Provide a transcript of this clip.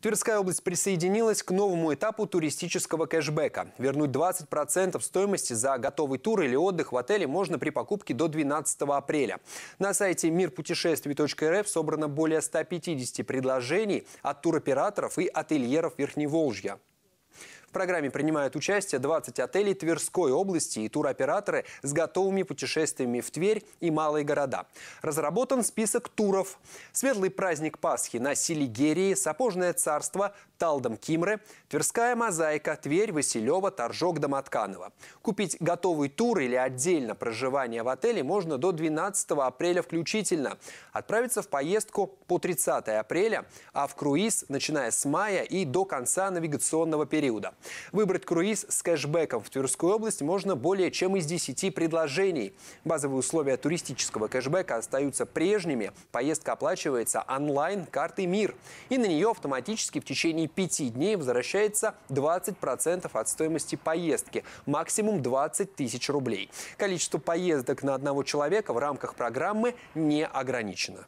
Тверская область присоединилась к новому этапу туристического кэшбэка. Вернуть 20% стоимости за готовый тур или отдых в отеле можно при покупке до 12 апреля. На сайте мирпутешествий.рф собрано более 150 предложений от туроператоров и ательеров Верхневолжья. В программе принимают участие 20 отелей Тверской области и туроператоры с готовыми путешествиями в Тверь и малые города. Разработан список туров. Светлый праздник Пасхи на Селигерии, Сапожное царство, Талдом Кимры, Тверская мозаика, Тверь, Василева, Торжок, Домотканово. Купить готовый тур или отдельно проживание в отеле можно до 12 апреля включительно. Отправиться в поездку по 30 апреля, а в круиз, начиная с мая и до конца навигационного периода. Выбрать круиз с кэшбэком в Тверскую область можно более чем из 10 предложений. Базовые условия туристического кэшбэка остаются прежними. Поездка оплачивается онлайн картой МИР. И на нее автоматически в течение пяти дней возвращается 20% от стоимости поездки, максимум 20 тысяч рублей. Количество поездок на одного человека в рамках программы не ограничено.